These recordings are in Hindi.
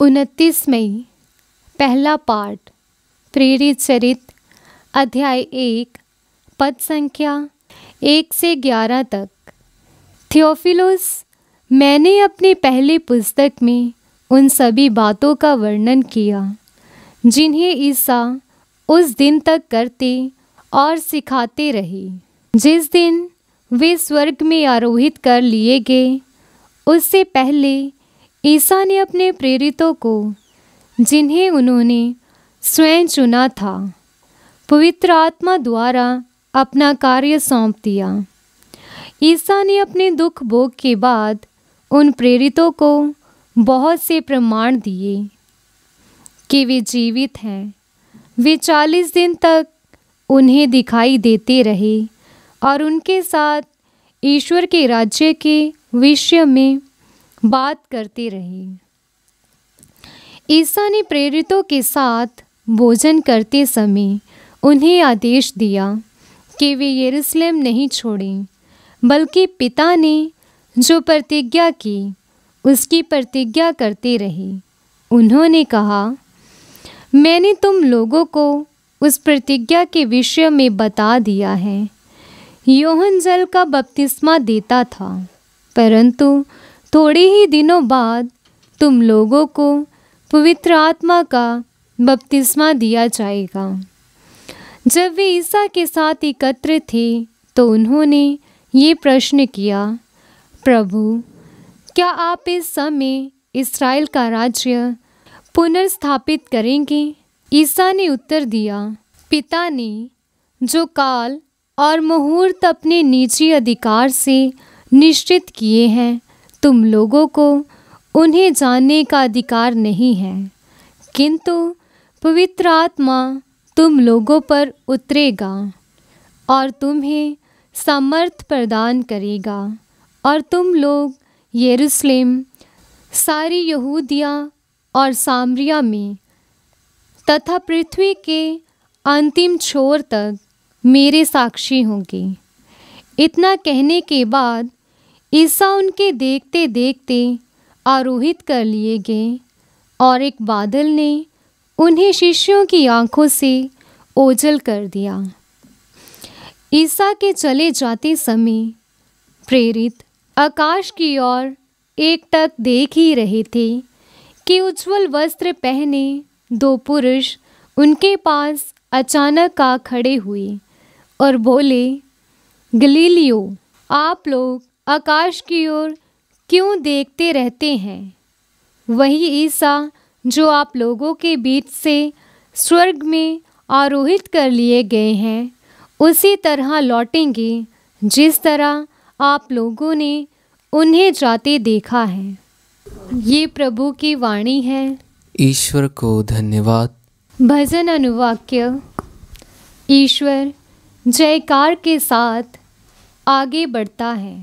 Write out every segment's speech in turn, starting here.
उनतीस मई पहला पाठ प्रेरित चरित अध्याय एक पद संख्या एक से ग्यारह तक थियोफिलोस मैंने अपनी पहली पुस्तक में उन सभी बातों का वर्णन किया जिन्हें ईसा उस दिन तक करते और सिखाते रहे जिस दिन वे स्वर्ग में आरोहित कर लिए गए उससे पहले ईसा ने अपने प्रेरितों को जिन्हें उन्होंने स्वयं चुना था पवित्र आत्मा द्वारा अपना कार्य सौंप दिया ईसा ने अपने दुख भोग के बाद उन प्रेरितों को बहुत से प्रमाण दिए कि वे जीवित हैं वे चालीस दिन तक उन्हें दिखाई देते रहे और उनके साथ ईश्वर के राज्य के विषय में बात करती रही ईसा ने प्रेरितों के साथ भोजन करते समय उन्हें आदेश दिया कि वे यरूशलेम नहीं छोड़ें बल्कि पिता ने जो प्रतिज्ञा की उसकी प्रतिज्ञा करते रहे उन्होंने कहा मैंने तुम लोगों को उस प्रतिज्ञा के विषय में बता दिया है योहन जल का बपतिस्मा देता था परंतु थोड़े ही दिनों बाद तुम लोगों को पवित्र आत्मा का बपतिस्मा दिया जाएगा जब वे ईसा के साथ एकत्र थे तो उन्होंने ये प्रश्न किया प्रभु क्या आप इस समय इसराइल का राज्य पुनर्स्थापित करेंगे ईसा ने उत्तर दिया पिता ने जो काल और मुहूर्त अपने निजी अधिकार से निश्चित किए हैं तुम लोगों को उन्हें जानने का अधिकार नहीं है किंतु पवित्र आत्मा तुम लोगों पर उतरेगा और तुम्हें सामर्थ प्रदान करेगा और तुम लोग यरूशलेम सारी यहूदिया और सामरिया में तथा पृथ्वी के अंतिम छोर तक मेरे साक्षी होंगे इतना कहने के बाद ईसा उनके देखते देखते आरोहित कर लिए गए और एक बादल ने उन्हें शिष्यों की आंखों से ओझल कर दिया ईसा के चले जाते समय प्रेरित आकाश की ओर एक तक देख ही रहे थे कि उज्जवल वस्त्र पहने दो पुरुष उनके पास अचानक आ खड़े हुए और बोले गलीलियो आप लोग आकाश की ओर क्यों देखते रहते हैं वही ईसा जो आप लोगों के बीच से स्वर्ग में आरोहित कर लिए गए हैं उसी तरह लौटेंगे जिस तरह आप लोगों ने उन्हें जाते देखा है ये प्रभु की वाणी है ईश्वर को धन्यवाद भजन अनुवाक्य ईश्वर जयकार के साथ आगे बढ़ता है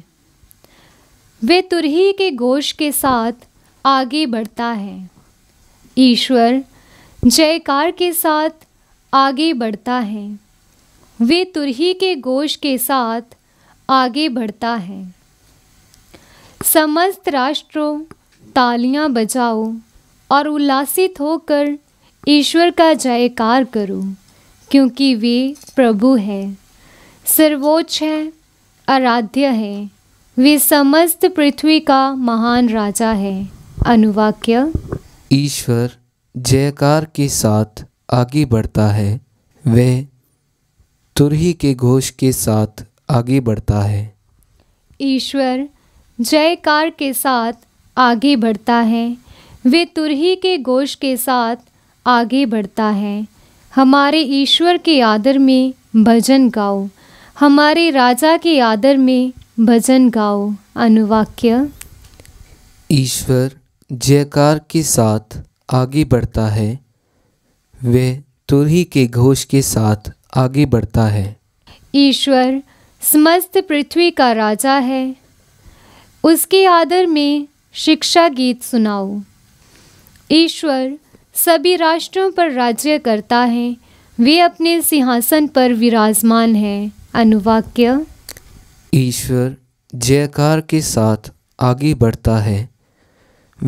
वे तुरही के गोश के साथ आगे बढ़ता है ईश्वर जयकार के साथ आगे बढ़ता है वे तुरही के गोश के साथ आगे बढ़ता है समस्त राष्ट्रों तालियां बजाओ और उल्लासित होकर ईश्वर का जयकार करो क्योंकि वे प्रभु हैं सर्वोच्च हैं आराध्य हैं वे समस्त पृथ्वी का महान राजा है अनुवाक्य ईश्वर जयकार के साथ आगे बढ़ता है वह तुरही के घोष के साथ आगे बढ़ता है ईश्वर जयकार के साथ आगे बढ़ता है वे तुरही के घोष के साथ आगे बढ़ता है हमारे ईश्वर के आदर में भजन गाओ हमारे राजा के आदर में भजन गाओ अनुवाक्य ईश्वर जयकार के साथ आगे बढ़ता है वह तुरही के घोष के साथ आगे बढ़ता है ईश्वर समस्त पृथ्वी का राजा है उसके आदर में शिक्षा गीत सुनाओ ईश्वर सभी राष्ट्रों पर राज्य करता है वे अपने सिंहासन पर विराजमान है अनुवाक्य ईश्वर जयकार के साथ आगे बढ़ता है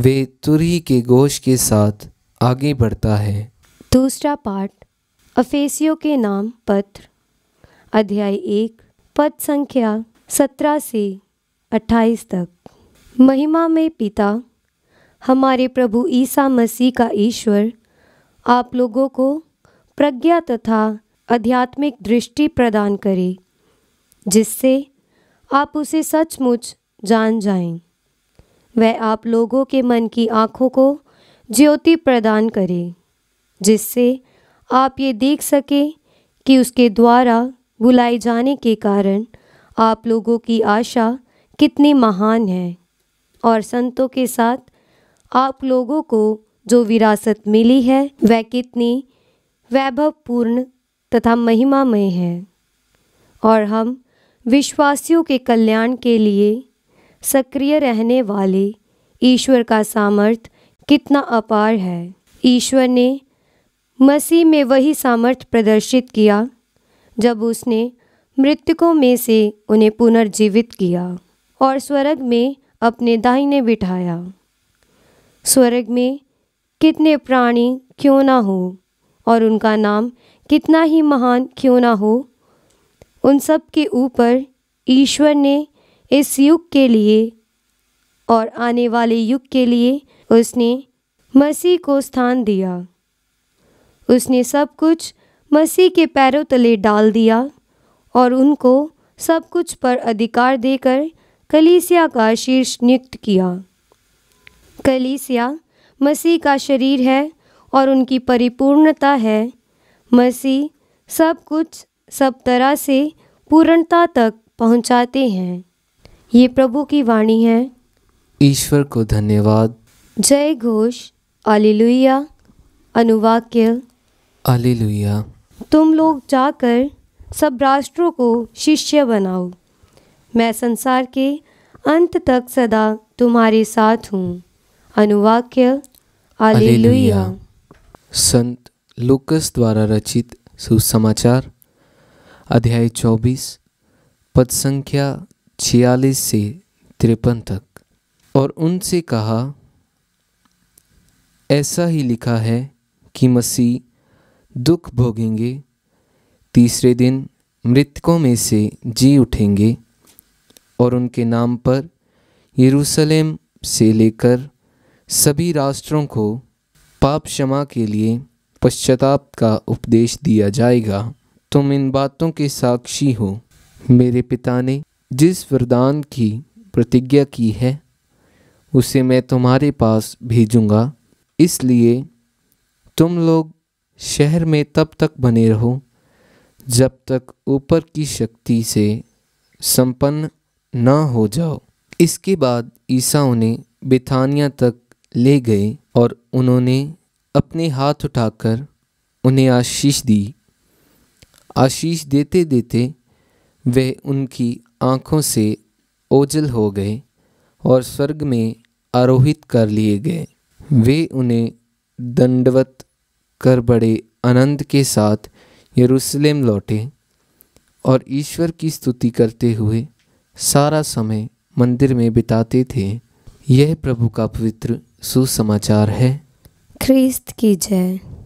वे तुरही के गोश के साथ आगे बढ़ता है दूसरा पाठ अफेसियों के नाम पत्र अध्याय एक पद संख्या सत्रह से अट्ठाईस तक महिमा में पिता हमारे प्रभु ईसा मसीह का ईश्वर आप लोगों को प्रज्ञा तथा आध्यात्मिक दृष्टि प्रदान करे जिससे आप उसे सचमुच जान जाएं। वह आप लोगों के मन की आँखों को ज्योति प्रदान करे जिससे आप ये देख सकें कि उसके द्वारा बुलाए जाने के कारण आप लोगों की आशा कितनी महान है और संतों के साथ आप लोगों को जो विरासत मिली है वह कितनी वैभवपूर्ण तथा महिमामय है और हम विश्वासियों के कल्याण के लिए सक्रिय रहने वाले ईश्वर का सामर्थ्य कितना अपार है ईश्वर ने मसीह में वही सामर्थ्य प्रदर्शित किया जब उसने मृतकों में से उन्हें पुनर्जीवित किया और स्वर्ग में अपने दाहिने बिठाया स्वर्ग में कितने प्राणी क्यों ना हो और उनका नाम कितना ही महान क्यों ना हो उन सब के ऊपर ईश्वर ने इस युग के लिए और आने वाले युग के लिए उसने मसीह को स्थान दिया उसने सब कुछ मसीह के पैरों तले डाल दिया और उनको सब कुछ पर अधिकार देकर कलीसिया का शीर्ष नियुक्त किया कलीसिया मसीह का शरीर है और उनकी परिपूर्णता है मसीह सब कुछ सब तरह से पूर्णता तक पहुंचाते हैं ये प्रभु की वाणी है ईश्वर को धन्यवाद जय घोष अलीलुया अनुवाक्य अलीलुया तुम लोग जाकर सब राष्ट्रों को शिष्य बनाओ मैं संसार के अंत तक सदा तुम्हारे साथ हूँ अनुवाक्य अलीलुया संत लुकस द्वारा रचित सुसमाचार अध्याय 24 पद संख्या 46 से तिरपन तक और उनसे कहा ऐसा ही लिखा है कि मसीह दुख भोगेंगे तीसरे दिन मृतकों में से जी उठेंगे और उनके नाम पर यरूशलेम से लेकर सभी राष्ट्रों को पाप क्षमा के लिए पश्चाताप का उपदेश दिया जाएगा तुम इन बातों के साक्षी हो मेरे पिता ने जिस वरदान की प्रतिज्ञा की है उसे मैं तुम्हारे पास भेजूँगा इसलिए तुम लोग शहर में तब तक बने रहो जब तक ऊपर की शक्ति से संपन्न ना हो जाओ इसके बाद ईसा उन्हें बिथानिया तक ले गए और उन्होंने अपने हाथ उठाकर उन्हें आशीष दी आशीष देते देते वे उनकी आँखों से ओझल हो गए और स्वर्ग में आरोहित कर लिए गए वे उन्हें दंडवत कर बड़े आनंद के साथ यरूशलेम लौटे और ईश्वर की स्तुति करते हुए सारा समय मंदिर में बिताते थे यह प्रभु का पवित्र सुसमाचार है ख्रीस्त की जय